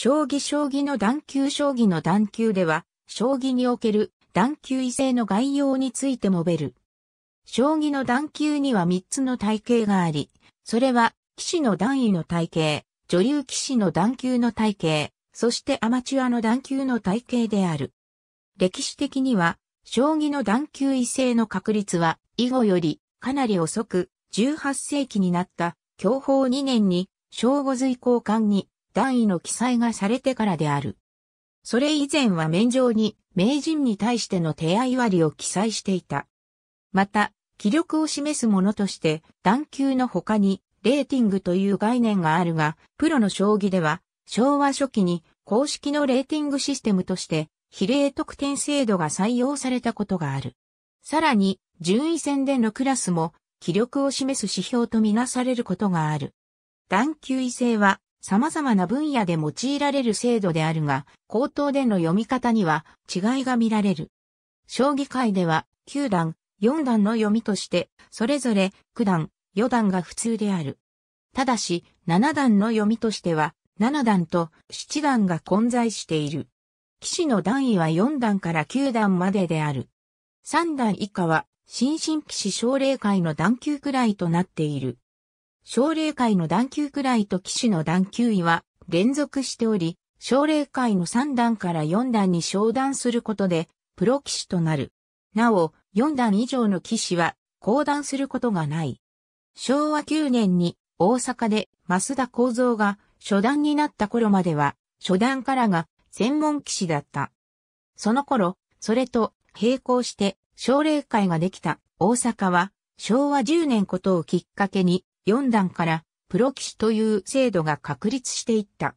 将棋将棋の段級将棋の段級では、将棋における段級異性の概要について述べる。将棋の段級には3つの体系があり、それは、騎士の段位の体系、女流騎士の段級の体系、そしてアマチュアの段級の体系である。歴史的には、将棋の段級異性の確率は、以後よりかなり遅く、18世紀になった、享保2年に、正午随行艦に、段位の記載がされてからである。それ以前は免状に名人に対しての手合割を記載していた。また、気力を示すものとして、段級の他に、レーティングという概念があるが、プロの将棋では、昭和初期に公式のレーティングシステムとして、比例得点制度が採用されたことがある。さらに、順位戦でのクラスも、気力を示す指標とみなされることがある。段級位制は、様々な分野で用いられる制度であるが、口頭での読み方には違いが見られる。将棋界では、9段、4段の読みとして、それぞれ9段、4段が普通である。ただし、7段の読みとしては、7段と7段が混在している。騎士の段位は4段から9段までである。3段以下は、新進騎士奨励会の段級くらいとなっている。奨励会の段級くらいと騎士の段級位は連続しており、奨励会の3段から4段に昇段することで、プロ騎士となる。なお、4段以上の騎士は、降段することがない。昭和9年に、大阪で、増田幸三が、初段になった頃までは、初段からが、専門騎士だった。その頃、それと、並行して、奨励会ができた、大阪は、昭和10年ことをきっかけに、4段からプロ棋士という制度が確立していった。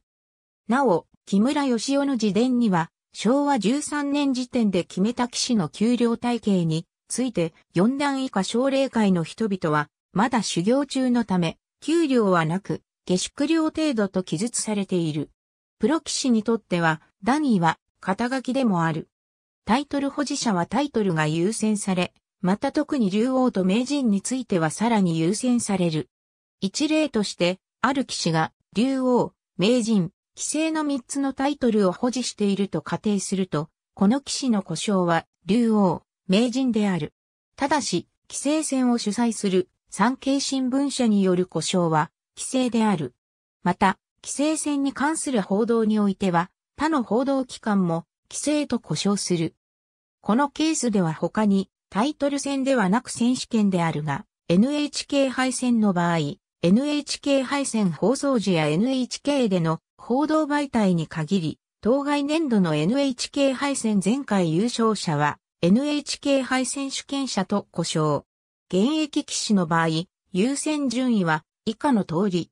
なお、木村義夫の自伝には、昭和13年時点で決めた騎士の給料体系について、4段以下奨励会の人々は、まだ修行中のため、給料はなく、下宿料程度と記述されている。プロ騎士にとっては、ダニーは、肩書きでもある。タイトル保持者はタイトルが優先され、また特に竜王と名人についてはさらに優先される。一例として、ある騎士が、竜王、名人、棋聖の3つのタイトルを保持していると仮定すると、この騎士の故障は、竜王、名人である。ただし、棋聖戦を主催する、産経新聞社による故障は、規制である。また、規制線に関する報道においては、他の報道機関も、規制と故障する。このケースでは他に、タイトル戦ではなく選手権であるが、NHK 敗戦の場合、NHK 配線放送時や NHK での報道媒体に限り、当該年度の NHK 配線前回優勝者は NHK 配線主権者と呼称。現役騎士の場合、優先順位は以下の通り。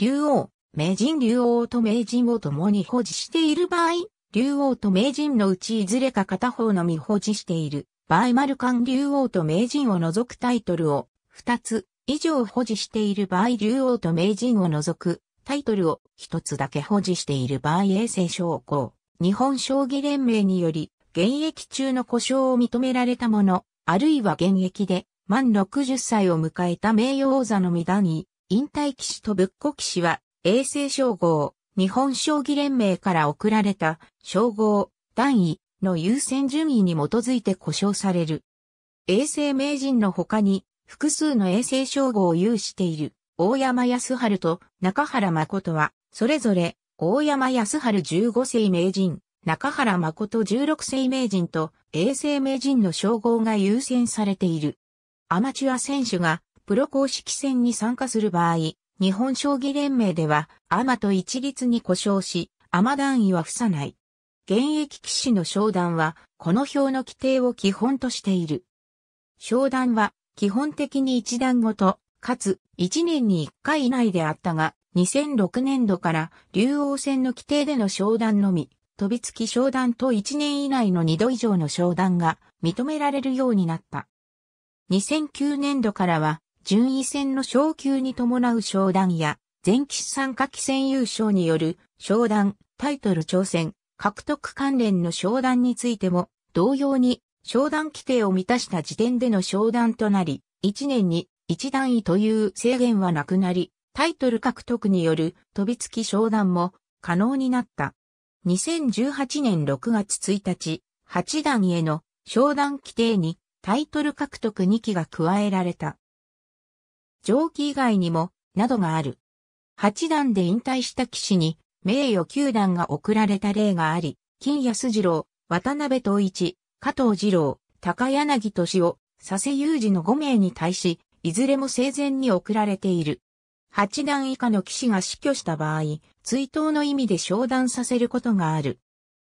竜王、名人竜王と名人を共に保持している場合、竜王と名人のうちいずれか片方のみ保持している場合、丸間竜王と名人を除くタイトルを2つ以上保持している場合竜王と名人を除くタイトルを一つだけ保持している場合衛星称号。日本将棋連盟により現役中の故障を認められたもの、あるいは現役で満60歳を迎えた名誉王座のみだに、引退騎士と仏庫騎士は衛星称号、日本将棋連盟から贈られた称号、段位の優先順位に基づいて故障される。衛星名人の他に複数の衛星称号を有している大山康春と中原誠は、それぞれ大山康春15世名人、中原誠16世名人と衛星名人の称号が優先されている。アマチュア選手がプロ公式戦に参加する場合、日本将棋連盟では、アマと一律に故障し、アマ段位は付さない。現役騎士の商談は、この表の規定を基本としている。商談は、基本的に一段ごと、かつ1年に1回以内であったが、2006年度から竜王戦の規定での商談のみ、飛びつき商談と1年以内の2度以上の商談が認められるようになった。2009年度からは、順位戦の昇級に伴う商談や、前期資産期戦優勝による商談、タイトル挑戦、獲得関連の商談についても、同様に商談規定を満たした時点での商談となり、1年に1段位という制限はなくなり、タイトル獲得による飛びつき商談も可能になった。2018年6月1日、8段への商談規定にタイトル獲得2期が加えられた。上記以外にも、などがある。8段で引退した騎士に名誉9段が贈られた例があり、金安次郎、渡辺東一、加藤二郎、高柳敏夫、佐世雄二の5名に対し、いずれも生前に送られている。八段以下の騎士が死去した場合、追悼の意味で昇段させることがある。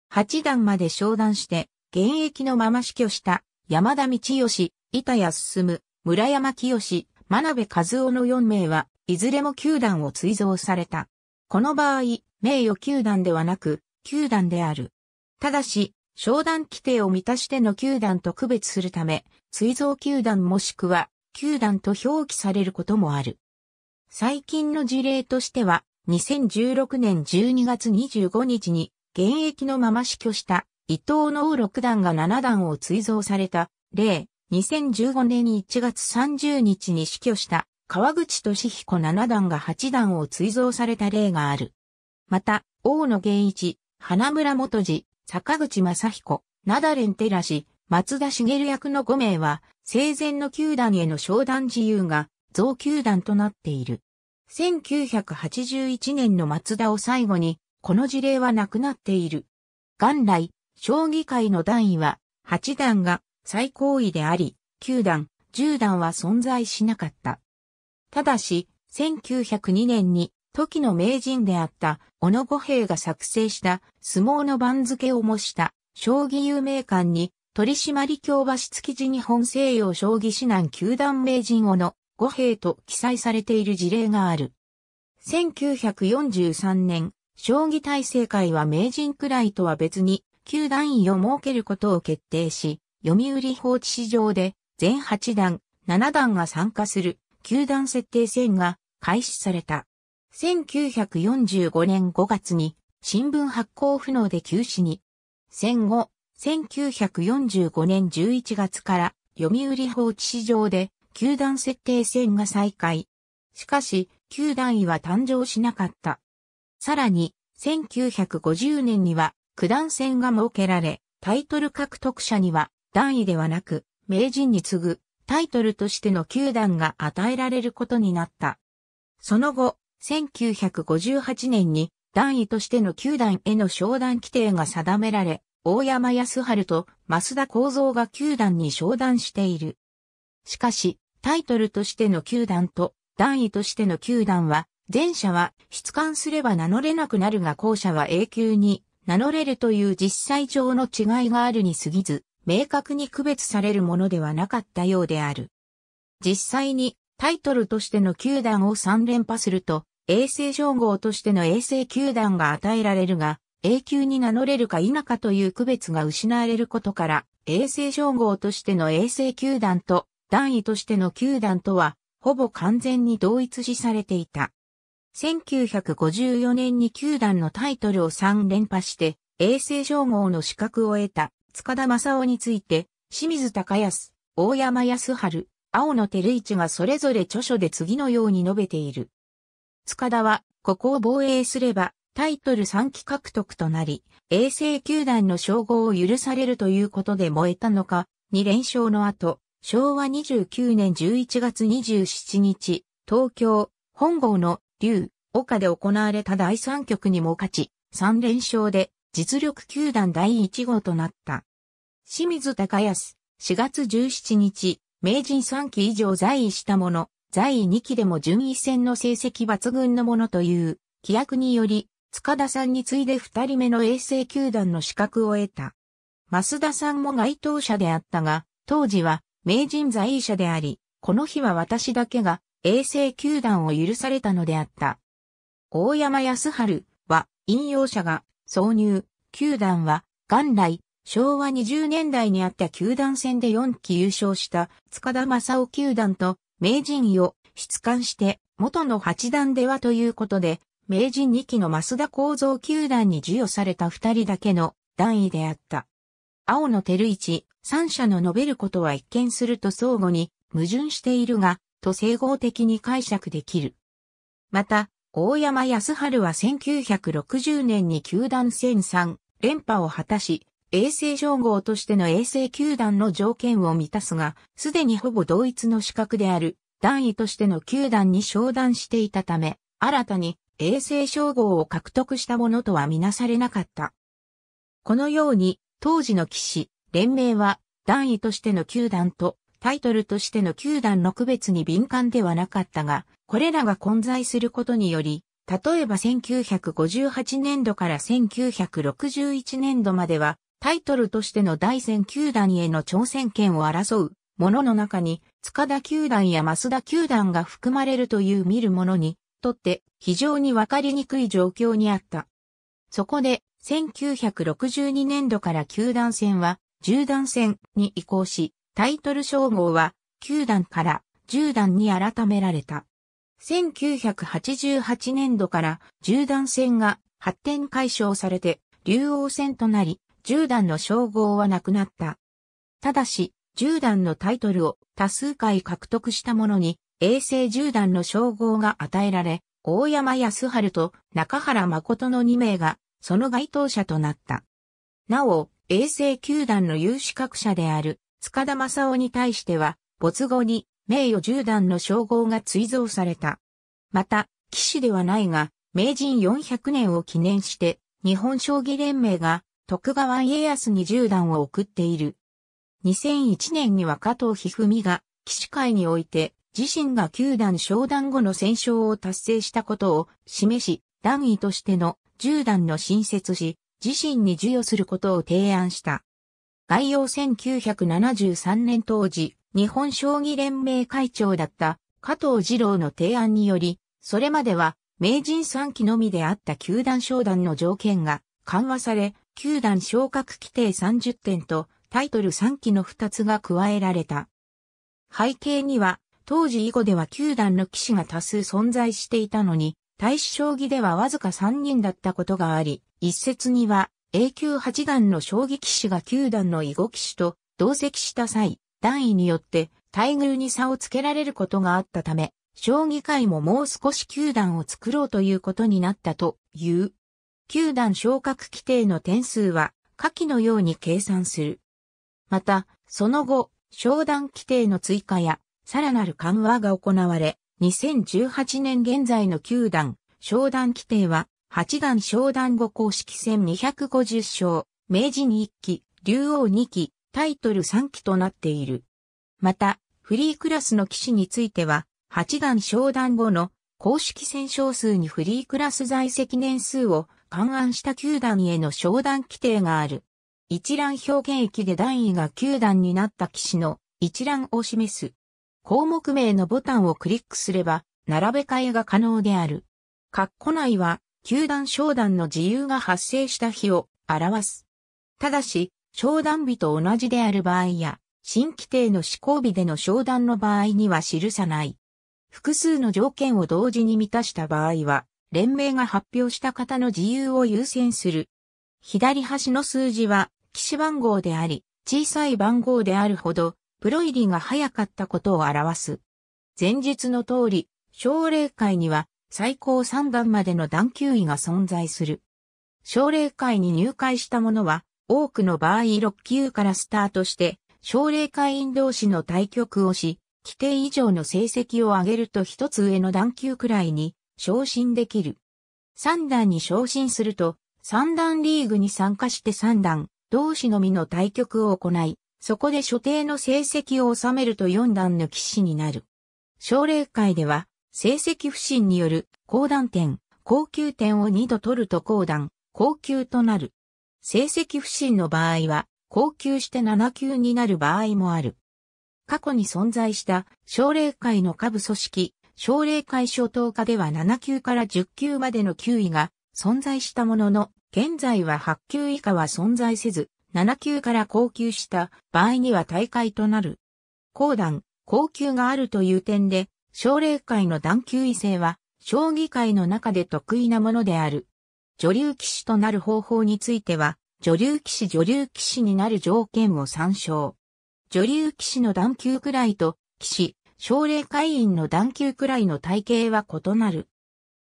八段まで昇段して、現役のまま死去した山田道義、板谷進、村山清、真鍋和夫の4名は、いずれも九段を追贈された。この場合、名誉九段ではなく、九段である。ただし、商談規定を満たしての球団と区別するため、追贈球団もしくは、球団と表記されることもある。最近の事例としては、2016年12月25日に、現役のまま死去した伊藤の六段が七段を追贈された、例、2015年1月30日に死去した川口俊彦七段が八段を追贈された例がある。また、大野源一、花村元次、坂口正彦、ナダレンテラシ、松田茂役の5名は、生前の球団への商談自由が、増球団となっている。1981年の松田を最後に、この事例はなくなっている。元来、将棋界の段位は、8段が最高位であり、9段、10段は存在しなかった。ただし、1902年に時の名人であった小野五平が作成した相撲の番付を模した将棋有名館に取締京橋築地日本西洋将棋指南球団名人小野五平と記載されている事例がある。1943年、将棋体制会は名人くらいとは別に、球団員を設けることを決定し、読売放置市場で、全8段、7段が参加する、球団設定戦が開始された。1945年5月に新聞発行不能で休止に、戦後、1945年11月から読売放置市場で球団設定戦が再開。しかし、球団位は誕生しなかった。さらに、1950年には、九段戦が設けられ、タイトル獲得者には、段位ではなく、名人に次ぐ、タイトルとしての球団が与えられることになった。その後、1958年に段位としての球団への商談規定が定められ、大山康春と増田幸三が球団に商談している。しかし、タイトルとしての球団と段位としての球団は、前者は出願すれば名乗れなくなるが後者は永久に名乗れるという実際上の違いがあるに過ぎず、明確に区別されるものではなかったようである。実際にタイトルとしての球団を3連覇すると、衛星称号としての衛星球団が与えられるが、永久に名乗れるか否かという区別が失われることから、衛星称号としての衛星球団と、団位としての球団とは、ほぼ完全に同一視されていた。1954年に球団のタイトルを3連覇して、衛星称号の資格を得た、塚田正夫について、清水隆康、大山康春、青野照一がそれぞれ著書で次のように述べている。塚田は、ここを防衛すれば、タイトル3期獲得となり、衛星球団の称号を許されるということで燃えたのか、2連勝の後、昭和29年11月27日、東京、本郷の竜、岡で行われた第3局にも勝ち、3連勝で実力球団第1号となった。清水高安、4月17日、名人3期以上在位した者、在位2期でも順位戦の成績抜群のものという、規約により、塚田さんに次いで2人目の衛星球団の資格を得た。増田さんも該当者であったが、当時は名人在位者であり、この日は私だけが衛星球団を許されたのであった。大山康春は引用者が挿入、球団は元来昭和20年代にあった球団戦で4期優勝した塚田正夫球団と名人を出感して、元の八段ではということで、名人2期の増田構造球団に授与された二人だけの段位であった。青の照一、三者の述べることは一見すると相互に矛盾しているが、と整合的に解釈できる。また、大山康春は1960年に球団1003連覇を果たし、衛星称号としての衛星球団の条件を満たすが、すでにほぼ同一の資格である、団位としての球団に商談していたため、新たに衛星称号を獲得したものとはみなされなかった。このように、当時の騎士、連盟は、団位としての球団と、タイトルとしての球団の区別に敏感ではなかったが、これらが混在することにより、例えば1958年度から1961年度まではタイトルとしての第1000球団への挑戦権を争うものの中に、塚田球団や増田球団が含まれるという見るものに、とって非常にわかりにくい状況にあった。そこで、1962年度から球団戦は、十段戦に移行し、タイトル称号は、球団から十段に改められた。1988年度から十段戦が発展解消されて、竜王戦となり、十段の称号はなくなった。ただし、十段のタイトルを多数回獲得した者に、永世十段の称号が与えられ、大山康春と中原誠の2名が、その該当者となった。なお、永世九段の有資格者である、塚田正夫に対しては、没後に名誉十段の称号が追贈された。また、騎士ではないが、名人400年を記念して、日本将棋連盟が徳川家康に銃弾を送っている。2001年には加藤一二三が、騎士会において、自身が九段昇段後の戦勝を達成したことを示し、段位としての銃段の新設し、自身に授与することを提案した。概要1973年当時、日本将棋連盟会長だった加藤二郎の提案により、それまでは名人3期のみであった球段昇段の条件が緩和され、球団昇格規定30点とタイトル3期の2つが加えられた。背景には、当時以後では球団の騎士が多数存在していたのに、大使将棋ではわずか3人だったことがあり、一説には A 級八段の将棋騎士が球段の囲碁騎士と同席した際、段位によって待遇に差をつけられることがあったため、将棋界ももう少し球団を作ろうということになったという。球団昇格規定の点数は下記のように計算する。また、その後、商談規定の追加や、さらなる緩和が行われ、2018年現在の球団、商談規定は、8段商談後公式戦250勝、明治に1期、竜王2期、タイトル3期となっている。また、フリークラスの騎士については、8段商談後の公式戦勝数にフリークラス在籍年数を勘案した球団への商談規定がある。一覧表現域で段位が球団になった騎士の一覧を示す。項目名のボタンをクリックすれば、並べ替えが可能である。括弧内は、球団商談の自由が発生した日を表す。ただし、商談日と同じである場合や、新規定の施行日での商談の場合には記さない。複数の条件を同時に満たした場合は、連盟が発表した方の自由を優先する。左端の数字は、騎士番号であり、小さい番号であるほど、プロ入りが早かったことを表す。前述の通り、奨励会には最高3段までの段級位が存在する。奨励会に入会した者は、多くの場合6級からスタートして、奨励会員同士の対局をし、規定以上の成績を上げると一つ上の段級くらいに昇進できる。三段に昇進すると、三段リーグに参加して三段、同士のみの対局を行い、そこで所定の成績を収めると四段の騎士になる。奨励会では、成績不振による高段点、高級点を2度取ると高段、高級となる。成績不振の場合は、高級して7級になる場合もある。過去に存在した奨励会の下部組織、奨励会初等科では7級から10級までの級位が存在したものの、現在は8級以下は存在せず、7級から高級した場合には大会となる。高段、高級があるという点で、奨励会の段級位制は、将棋界の中で得意なものである。女流騎士となる方法については、女流騎士女流騎士になる条件を参照。女流騎士の段級くらいと、騎士、奨励会員の段級くらいの体系は異なる。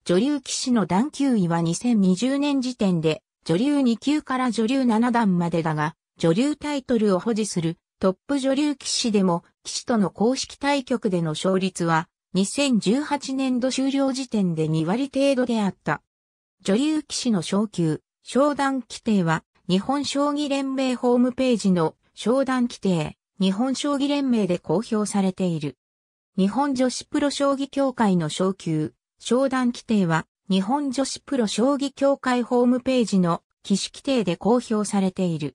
女流騎士の段級位は2020年時点で、女流2級から女流7段までだが、女流タイトルを保持するトップ女流騎士でも、騎士との公式対局での勝率は、2018年度終了時点で2割程度であった。女流騎士の昇級、昇段規定は、日本将棋連盟ホームページの昇段規定、日本将棋連盟で公表されている。日本女子プロ将棋協会の昇級、商談規定は、日本女子プロ将棋協会ホームページの騎士規定で公表されている。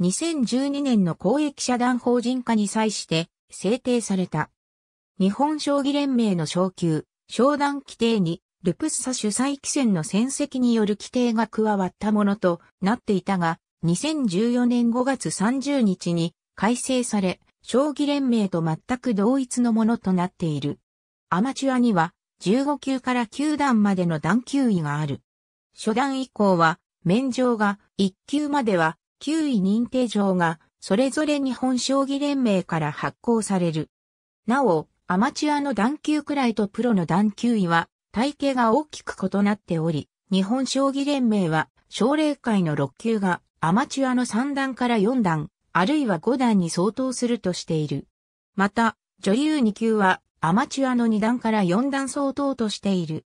2012年の公益社団法人化に際して制定された。日本将棋連盟の昇級、商談規定に、ルプッサ主催規戦の戦績による規定が加わったものとなっていたが、2014年5月30日に改正され、将棋連盟と全く同一のものとなっている。アマチュアには15級から9段までの段級位がある。初段以降は、免状が1級までは9位認定状がそれぞれ日本将棋連盟から発行される。なお、アマチュアの段級位とプロの段級位は体系が大きく異なっており、日本将棋連盟は奨励会の6級がアマチュアの3段から4段、あるいは5段に相当するとしている。また、女優2級はアマチュアの2段から4段相当としている。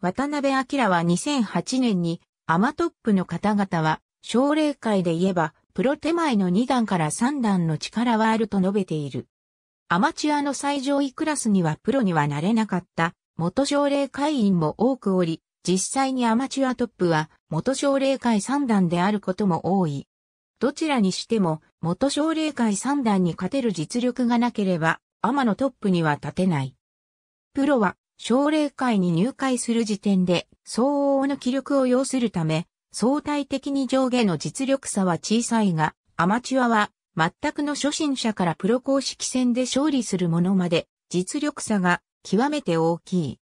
渡辺明は2008年にアマトップの方々は奨励会で言えばプロ手前の2段から3段の力はあると述べている。アマチュアの最上位クラスにはプロにはなれなかった元奨励会員も多くおり、実際にアマチュアトップは元奨励会3段であることも多い。どちらにしても元奨励会三段に勝てる実力がなければ、天のトップには立てない。プロは、奨励会に入会する時点で、相応の気力を要するため、相対的に上下の実力差は小さいが、アマチュアは、全くの初心者からプロ公式戦で勝利するものまで、実力差が極めて大きい。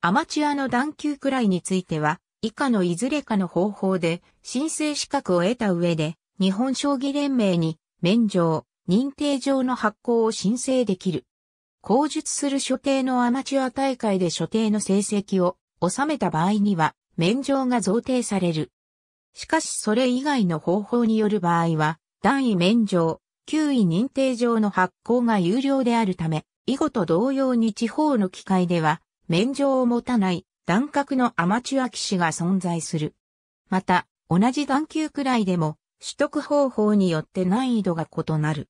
アマチュアの段級くらいについては、以下のいずれかの方法で申請資格を得た上で、日本将棋連盟に免状、認定状の発行を申請できる。口述する所定のアマチュア大会で所定の成績を収めた場合には、免状が贈呈される。しかしそれ以外の方法による場合は、段位免状、9位認定状の発行が有料であるため、以後と同様に地方の機会では、免状を持たない段格のアマチュア騎士が存在する。また、同じ段級くらいでも、取得方法によって難易度が異なる。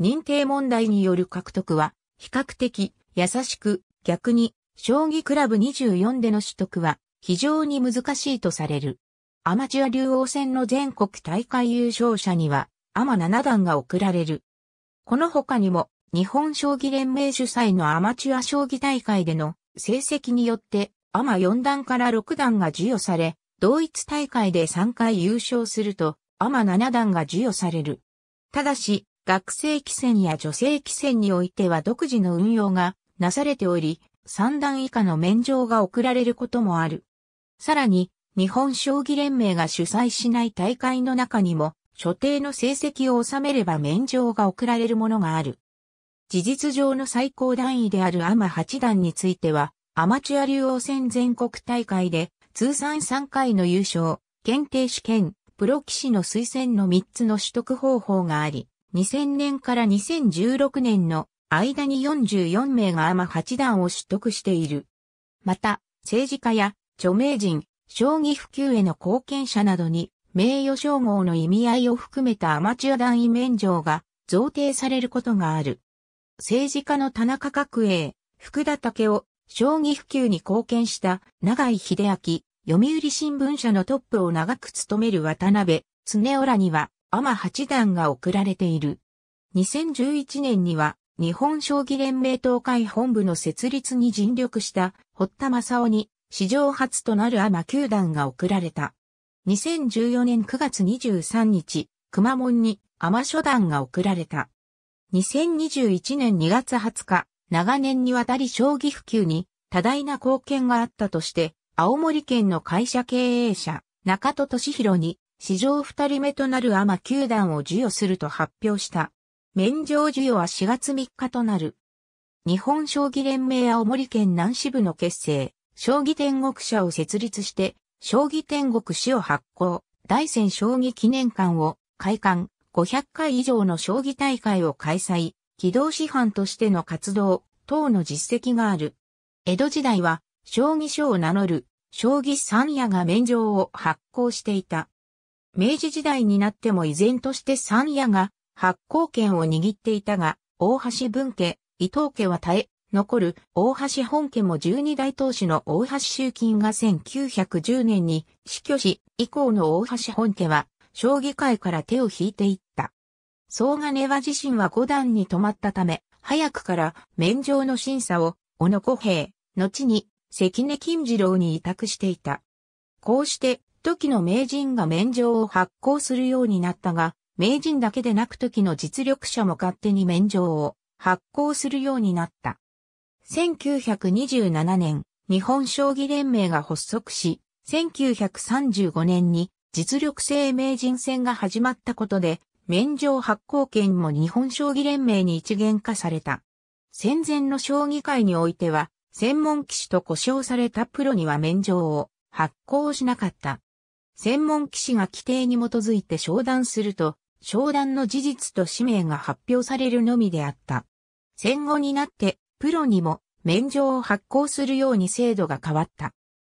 認定問題による獲得は、比較的優しく、逆に、将棋クラブ24での取得は、非常に難しいとされる。アマチュア竜王戦の全国大会優勝者には、アマ7段が贈られる。この他にも、日本将棋連盟主催のアマチュア将棋大会での成績によって、アマ4段から6段が授与され、同一大会で3回優勝すると、アマ七段が授与される。ただし、学生棋戦や女性棋戦においては独自の運用がなされており、三段以下の免状が送られることもある。さらに、日本将棋連盟が主催しない大会の中にも、所定の成績を収めれば免状が送られるものがある。事実上の最高段位であるアマ八段については、アマチュア竜王戦全国大会で通算3回の優勝、検定試験、プロ棋士の推薦の3つの取得方法があり、2000年から2016年の間に44名がアマ8段を取得している。また、政治家や著名人、将棋普及への貢献者などに名誉称号の意味合いを含めたアマチュア団位免状が贈呈されることがある。政治家の田中角栄、福田武雄、将棋普及に貢献した永井秀明、読売新聞社のトップを長く務める渡辺、常浦には、天八段が贈られている。2011年には、日本将棋連盟東海本部の設立に尽力した、堀田正夫に、史上初となる天九段が贈られた。2014年9月23日、熊門に天初段が贈られた。2021年2月20日、長年にわたり将棋普及に多大な貢献があったとして、青森県の会社経営者、中戸敏弘に、史上二人目となるアマ球団を授与すると発表した。免状授与は4月3日となる。日本将棋連盟青森県南支部の結成、将棋天国社を設立して、将棋天国市を発行、大戦将棋記念館を開館、500回以上の将棋大会を開催、機動師範としての活動、等の実績がある。江戸時代は将棋書を名乗る、将棋三夜が免状を発行していた。明治時代になっても依然として三夜が発行権を握っていたが、大橋文家、伊藤家は耐え、残る大橋本家も12代当主の大橋集金が1910年に死去し、以降の大橋本家は、将棋界から手を引いていった。総金は自身は五段に止まったため、早くから免状の審査を、小野小平、後に関根金次郎に委託していた。こうして、時の名人が免状を発行するようになったが、名人だけでなく時の実力者も勝手に免状を発行するようになった。1927年、日本将棋連盟が発足し、1935年に実力制名人戦が始まったことで、免状発行権も日本将棋連盟に一元化された。戦前の将棋界においては、専門機種と呼称されたプロには免状を発行しなかった。専門機種が規定に基づいて商談すると、商談の事実と氏名が発表されるのみであった。戦後になって、プロにも免状を発行するように制度が変わった。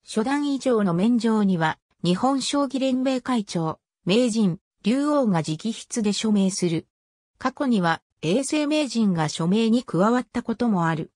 初段以上の免状には、日本将棋連盟会長、名人、竜王が直筆で署名する。過去には、永世名人が署名に加わったこともある。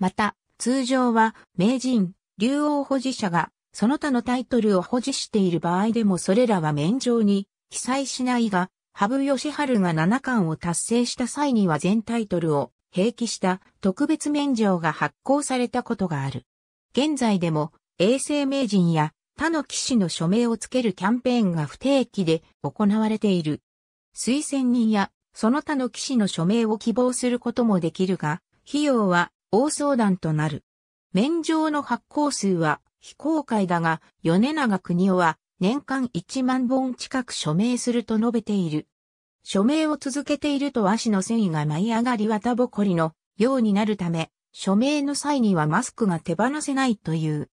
また、通常は名人、竜王保持者がその他のタイトルを保持している場合でもそれらは免状に記載しないが、羽生義治が七冠を達成した際には全タイトルを併記した特別免状が発行されたことがある。現在でも永世名人や他の騎士の署名をつけるキャンペーンが不定期で行われている。推薦人やその他の騎士の署名を希望することもできるが、費用は大相談となる。免状の発行数は非公開だが、米長国夫は年間1万本近く署名すると述べている。署名を続けていると足の繊維が舞い上がり綿ぼこりのようになるため、署名の際にはマスクが手放せないという。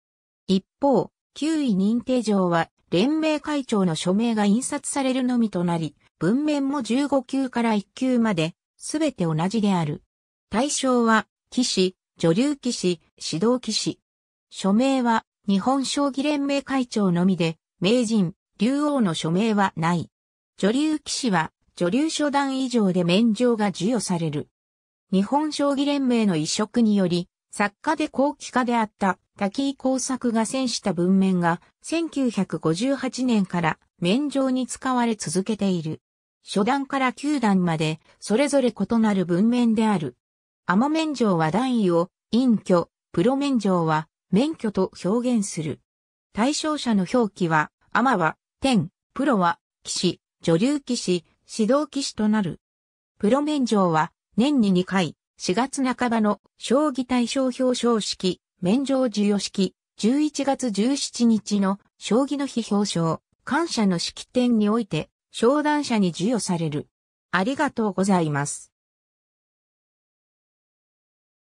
一方、9位認定状は連盟会長の署名が印刷されるのみとなり、文面も15級から1級まで、すべて同じである。対象は、騎士、女流騎士、指導騎士。署名は日本将棋連盟会長のみで、名人、竜王の署名はない。女流騎士は女流初段以上で免状が授与される。日本将棋連盟の移植により、作家で後期家であった滝井耕作が戦した文面が1958年から免状に使われ続けている。初段から九段までそれぞれ異なる文面である。アマ免状は段位を、隠居、プロ免状は、免許と表現する。対象者の表記は、アマは、天、プロは、騎士、女流騎士、指導騎士となる。プロ免状は、年に2回、4月半ばの将棋対象表彰式、免状授与式、11月17日の将棋の日表彰、感謝の式典において、商談者に授与される。ありがとうございます。